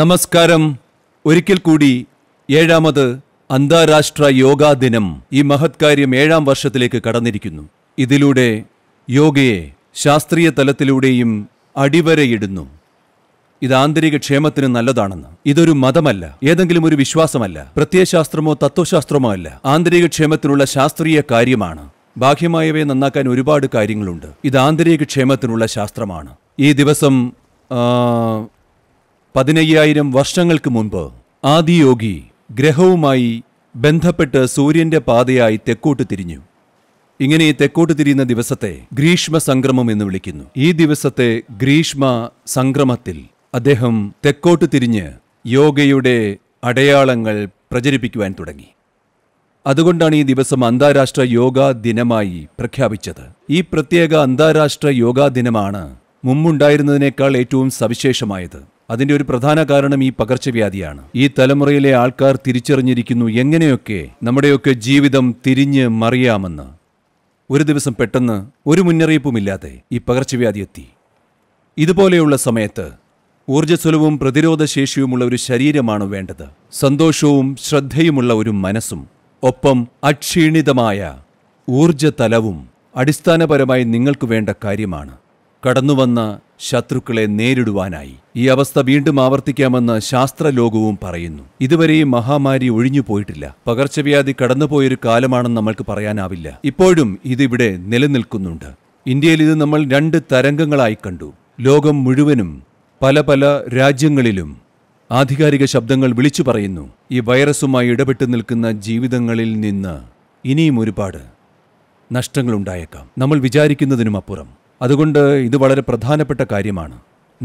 നമസ്കാരം ഒരിക്കൽ കൂടി ഏഴാമത് അന്താരാഷ്ട്ര യോഗാ ദിനം ഈ മഹത്കാര്യം ഏഴാം വർഷത്തിലേക്ക് കടന്നിരിക്കുന്നു ഇതിലൂടെ യോഗയെ ശാസ്ത്രീയ തലത്തിലൂടെയും അടിവരയിടുന്നു ഇത് ആന്തരിക ക്ഷേമത്തിന് നല്ലതാണെന്ന് ഇതൊരു മതമല്ല ഏതെങ്കിലും ഒരു വിശ്വാസമല്ല പ്രത്യയശാസ്ത്രമോ തത്വശാസ്ത്രമോ അല്ല ആന്തരിക ക്ഷേമത്തിനുള്ള ശാസ്ത്രീയ കാര്യമാണ് ബാഹ്യമായവയെ നന്നാക്കാൻ ഒരുപാട് കാര്യങ്ങളുണ്ട് ഇത് ആന്തരിക ക്ഷേമത്തിനുള്ള ശാസ്ത്രമാണ് ഈ ദിവസം പതിനയ്യായിരം വർഷങ്ങൾക്ക് മുൻപ് ആദിയോഗി ഗ്രഹവുമായി ബന്ധപ്പെട്ട് സൂര്യന്റെ പാതയായി തെക്കോട്ട് തിരിഞ്ഞു ഇങ്ങനെ തെക്കോട്ട് തിരിയുന്ന ദിവസത്തെ ഗ്രീഷ്മ സംക്രമം എന്ന് വിളിക്കുന്നു ഈ ദിവസത്തെ ഗ്രീഷ്മ സംക്രമത്തിൽ അദ്ദേഹം തെക്കോട്ട് തിരിഞ്ഞ് യോഗയുടെ അടയാളങ്ങൾ പ്രചരിപ്പിക്കുവാൻ തുടങ്ങി അതുകൊണ്ടാണ് ഈ ദിവസം അന്താരാഷ്ട്ര യോഗാ ദിനമായി പ്രഖ്യാപിച്ചത് ഈ പ്രത്യേക അന്താരാഷ്ട്ര യോഗാ ദിനമാണ് മുമ്പുണ്ടായിരുന്നതിനേക്കാൾ ഏറ്റവും സവിശേഷമായത് അതിൻ്റെ ഒരു പ്രധാന കാരണം ഈ പകർച്ചവ്യാധിയാണ് ഈ തലമുറയിലെ ആൾക്കാർ തിരിച്ചറിഞ്ഞിരിക്കുന്നു എങ്ങനെയൊക്കെ നമ്മുടെയൊക്കെ ജീവിതം തിരിഞ്ഞ് മറിയാമെന്ന് ഒരു ദിവസം പെട്ടെന്ന് ഒരു മുന്നറിയിപ്പുമില്ലാതെ ഈ പകർച്ചവ്യാധി എത്തി ഇതുപോലെയുള്ള സമയത്ത് ഊർജ്ജസ്വലവും പ്രതിരോധശേഷിയുമുള്ള ഒരു ശരീരമാണ് വേണ്ടത് സന്തോഷവും ശ്രദ്ധയുമുള്ള ഒരു മനസ്സും ഒപ്പം അക്ഷീണിതമായ ഊർജ്ജതലവും അടിസ്ഥാനപരമായി നിങ്ങൾക്ക് വേണ്ട കാര്യമാണ് കടന്നുവന്ന ശത്രുക്കളെ നേരിടുവാനായി ഈ അവസ്ഥ വീണ്ടും ആവർത്തിക്കാമെന്ന് ശാസ്ത്രലോകവും പറയുന്നു ഇതുവരെ മഹാമാരി ഒഴിഞ്ഞു പോയിട്ടില്ല പകർച്ചവ്യാധി കടന്നുപോയൊരു കാലമാണെന്ന് നമ്മൾക്ക് പറയാനാവില്ല ഇപ്പോഴും ഇതിവിടെ നിലനിൽക്കുന്നുണ്ട് ഇന്ത്യയിൽ ഇത് നമ്മൾ രണ്ട് തരംഗങ്ങളായി കണ്ടു ലോകം മുഴുവനും പല പല രാജ്യങ്ങളിലും ആധികാരിക ശബ്ദങ്ങൾ വിളിച്ചു പറയുന്നു ഈ വൈറസുമായി ഇടപെട്ടു നിൽക്കുന്ന ജീവിതങ്ങളിൽ നിന്ന് ഇനിയും ഒരുപാട് നഷ്ടങ്ങളുണ്ടായേക്കാം നമ്മൾ വിചാരിക്കുന്നതിനുമപ്പുറം അപ്പുറം അതുകൊണ്ട് ഇത് വളരെ പ്രധാനപ്പെട്ട കാര്യമാണ്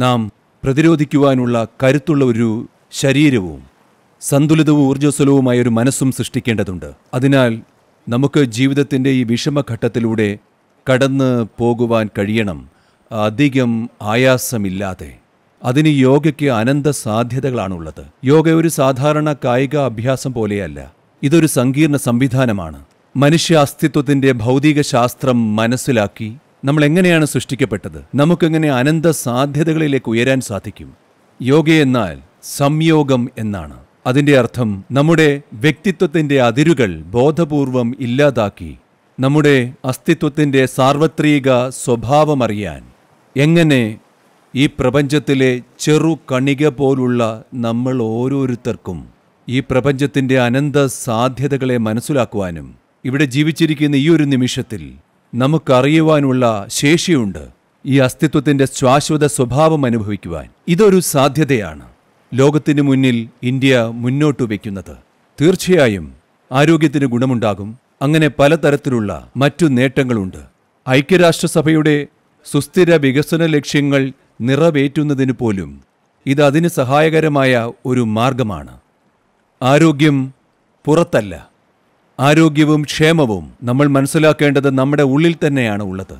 നാം പ്രതിരോധിക്കുവാനുള്ള കരുത്തുള്ള ഒരു ശരീരവും സന്തുലിതവും ഊർജ്ജസ്വലവുമായ ഒരു മനസ്സും സൃഷ്ടിക്കേണ്ടതുണ്ട് അതിനാൽ നമുക്ക് ജീവിതത്തിൻ്റെ ഈ വിഷമഘട്ടത്തിലൂടെ കടന്ന് പോകുവാൻ കഴിയണം അധികം ആയാസമില്ലാതെ അതിന് യോഗയ്ക്ക് അനന്ത സാധ്യതകളാണുള്ളത് യോഗ ഒരു സാധാരണ കായിക അഭ്യാസം പോലെയല്ല ഇതൊരു സങ്കീർണ സംവിധാനമാണ് മനുഷ്യ അസ്തിത്വത്തിൻ്റെ ഭൗതിക ശാസ്ത്രം മനസ്സിലാക്കി നമ്മൾ എങ്ങനെയാണ് സൃഷ്ടിക്കപ്പെട്ടത് നമുക്കെങ്ങനെ അനന്ത സാധ്യതകളിലേക്ക് ഉയരാൻ സാധിക്കും യോഗ എന്നാൽ സംയോഗം എന്നാണ് അതിൻ്റെ അർത്ഥം നമ്മുടെ വ്യക്തിത്വത്തിൻ്റെ അതിരുകൾ ബോധപൂർവം ഇല്ലാതാക്കി നമ്മുടെ അസ്തിത്വത്തിൻ്റെ സാർവത്രിക സ്വഭാവമറിയാൻ എങ്ങനെ ഈ പ്രപഞ്ചത്തിലെ ചെറു കണിക പോലുള്ള നമ്മൾ ഓരോരുത്തർക്കും ഈ പ്രപഞ്ചത്തിൻ്റെ അനന്ത സാധ്യതകളെ മനസ്സിലാക്കുവാനും ഇവിടെ ജീവിച്ചിരിക്കുന്ന ഈ ഒരു നിമിഷത്തിൽ നമുക്കറിയുവാനുള്ള ശേഷിയുണ്ട് ഈ അസ്തിത്വത്തിൻ്റെ ശാശ്വത സ്വഭാവം അനുഭവിക്കുവാൻ ഇതൊരു സാധ്യതയാണ് ലോകത്തിന് മുന്നിൽ ഇന്ത്യ മുന്നോട്ട് വയ്ക്കുന്നത് തീർച്ചയായും ആരോഗ്യത്തിന് ഗുണമുണ്ടാകും അങ്ങനെ പലതരത്തിലുള്ള മറ്റു നേട്ടങ്ങളുണ്ട് ഐക്യരാഷ്ട്രസഭയുടെ സുസ്ഥിര വികസന ലക്ഷ്യങ്ങൾ നിറവേറ്റുന്നതിന് പോലും ഇത് അതിന് സഹായകരമായ ഒരു മാർഗമാണ് ആരോഗ്യം പുറത്തല്ല ആരോഗ്യവും ക്ഷേമവും നമ്മൾ മനസ്സിലാക്കേണ്ടത് നമ്മുടെ ഉള്ളിൽ തന്നെയാണ് ഉള്ളത്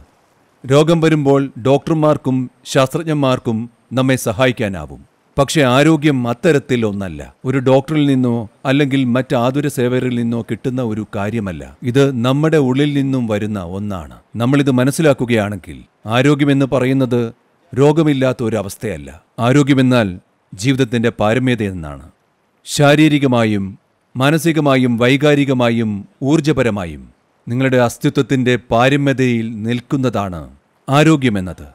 രോഗം വരുമ്പോൾ ഡോക്ടർമാർക്കും ശാസ്ത്രജ്ഞന്മാർക്കും നമ്മെ സഹായിക്കാനാവും പക്ഷേ ആരോഗ്യം അത്തരത്തിൽ ഒന്നല്ല ഒരു ഡോക്ടറിൽ നിന്നോ അല്ലെങ്കിൽ മറ്റ് ആതുര സേവകരിൽ നിന്നോ കിട്ടുന്ന ഒരു കാര്യമല്ല ഇത് നമ്മുടെ ഉള്ളിൽ നിന്നും വരുന്ന ഒന്നാണ് നമ്മളിത് മനസ്സിലാക്കുകയാണെങ്കിൽ ആരോഗ്യമെന്ന് പറയുന്നത് രോഗമില്ലാത്ത ഒരു അവസ്ഥയല്ല ആരോഗ്യമെന്നാൽ ജീവിതത്തിൻ്റെ പാരമ്യത എന്നാണ് ശാരീരികമായും മാനസികമായും വൈകാരികമായും ഊർജപരമായും നിങ്ങളുടെ അസ്തിത്വത്തിൻ്റെ പാരമ്യതയിൽ നിൽക്കുന്നതാണ് ആരോഗ്യമെന്നത്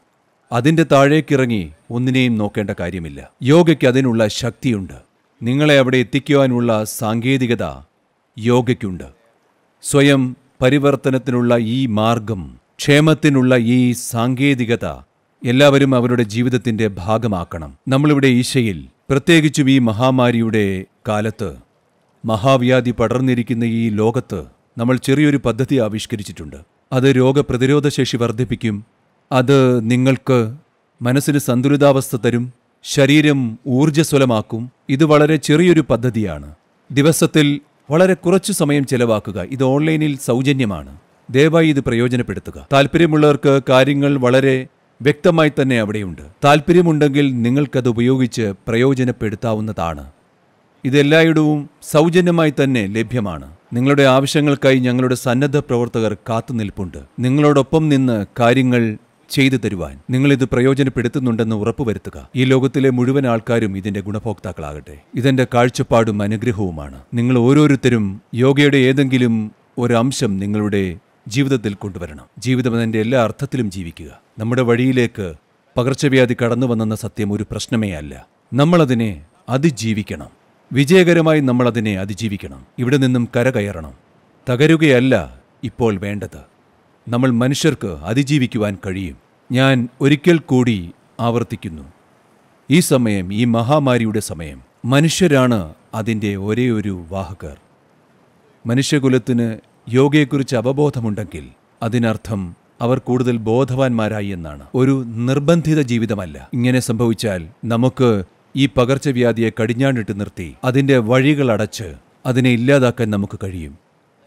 അതിൻ്റെ താഴേക്കിറങ്ങി ഒന്നിനെയും നോക്കേണ്ട കാര്യമില്ല യോഗയ്ക്ക് അതിനുള്ള ശക്തിയുണ്ട് നിങ്ങളെ അവിടെ എത്തിക്കുവാനുള്ള സാങ്കേതികത യോഗയ്ക്കുണ്ട് സ്വയം പരിവർത്തനത്തിനുള്ള ഈ മാർഗം ക്ഷേമത്തിനുള്ള ഈ സാങ്കേതികത എല്ലാവരും അവരുടെ ജീവിതത്തിൻ്റെ ഭാഗമാക്കണം നമ്മളിവിടെ ഈശയിൽ പ്രത്യേകിച്ചും ഈ മഹാമാരിയുടെ കാലത്ത് മഹാവ്യാധി പടർന്നിരിക്കുന്ന ഈ ലോകത്ത് നമ്മൾ ചെറിയൊരു പദ്ധതി ആവിഷ്കരിച്ചിട്ടുണ്ട് അത് രോഗപ്രതിരോധ ശേഷി വർദ്ധിപ്പിക്കും അത് നിങ്ങൾക്ക് മനസ്സിന് സന്തുലിതാവസ്ഥ തരും ശരീരം ഊർജ്ജസ്വലമാക്കും ഇത് വളരെ ചെറിയൊരു പദ്ധതിയാണ് ദിവസത്തിൽ വളരെ കുറച്ചു സമയം ചെലവാക്കുക ഇത് ഓൺലൈനിൽ സൗജന്യമാണ് ദയവായി ഇത് പ്രയോജനപ്പെടുത്തുക താല്പര്യമുള്ളവർക്ക് കാര്യങ്ങൾ വളരെ വ്യക്തമായി തന്നെ അവിടെയുണ്ട് താല്പര്യമുണ്ടെങ്കിൽ നിങ്ങൾക്കത് ഉപയോഗിച്ച് പ്രയോജനപ്പെടുത്താവുന്നതാണ് ഇതെല്ലായിടവും സൗജന്യമായി തന്നെ ലഭ്യമാണ് നിങ്ങളുടെ ആവശ്യങ്ങൾക്കായി ഞങ്ങളുടെ സന്നദ്ധ പ്രവർത്തകർ കാത്തുനിൽപ്പുണ്ട് നിങ്ങളോടൊപ്പം നിന്ന് കാര്യങ്ങൾ ചെയ്തു തരുവാൻ നിങ്ങളിത് പ്രയോജനപ്പെടുത്തുന്നുണ്ടെന്ന് ഉറപ്പുവരുത്തുക ഈ ലോകത്തിലെ മുഴുവൻ ആൾക്കാരും ഇതിന്റെ ഗുണഭോക്താക്കളാകട്ടെ ഇതെന്റെ കാഴ്ചപ്പാടും അനുഗ്രഹവുമാണ് നിങ്ങൾ ഓരോരുത്തരും യോഗയുടെ ഏതെങ്കിലും ഒരംശം നിങ്ങളുടെ ജീവിതത്തിൽ കൊണ്ടുവരണം ജീവിതം അതിൻ്റെ എല്ലാ അർത്ഥത്തിലും ജീവിക്കുക നമ്മുടെ വഴിയിലേക്ക് പകർച്ചവ്യാധി കടന്നു വന്നെന്ന സത്യം ഒരു പ്രശ്നമേ അല്ല നമ്മളതിനെ അതിജീവിക്കണം വിജയകരമായി നമ്മൾ അതിനെ അതിജീവിക്കണം ഇവിടെ നിന്നും കരകയറണം തകരുകയല്ല ഇപ്പോൾ വേണ്ടത് നമ്മൾ മനുഷ്യർക്ക് അതിജീവിക്കുവാൻ കഴിയും ഞാൻ ഒരിക്കൽ കൂടി ആവർത്തിക്കുന്നു ഈ സമയം ഈ മഹാമാരിയുടെ സമയം മനുഷ്യരാണ് അതിൻ്റെ ഒരേ ഒരു വാഹകർ മനുഷ്യകുലത്തിന് യോഗയെക്കുറിച്ച് അവബോധമുണ്ടെങ്കിൽ അതിനർത്ഥം അവർ കൂടുതൽ ബോധവാന്മാരായി എന്നാണ് ഒരു നിർബന്ധിത ജീവിതമല്ല ഇങ്ങനെ സംഭവിച്ചാൽ നമുക്ക് ഈ പകർച്ചവ്യാധിയെ കടിഞ്ഞാണിട്ട് നിർത്തി അതിൻ്റെ വഴികളടച്ച് അതിനെ ഇല്ലാതാക്കാൻ നമുക്ക് കഴിയും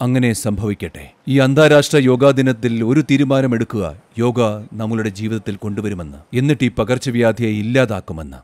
അങ്ങനെ സംഭവിക്കട്ടെ ഈ അന്താരാഷ്ട്ര യോഗാ ദിനത്തിൽ ഒരു തീരുമാനമെടുക്കുക യോഗ നമ്മളുടെ ജീവിതത്തിൽ കൊണ്ടുവരുമെന്ന് എന്നിട്ട് ഈ പകർച്ചവ്യാധിയെ ഇല്ലാതാക്കുമെന്ന്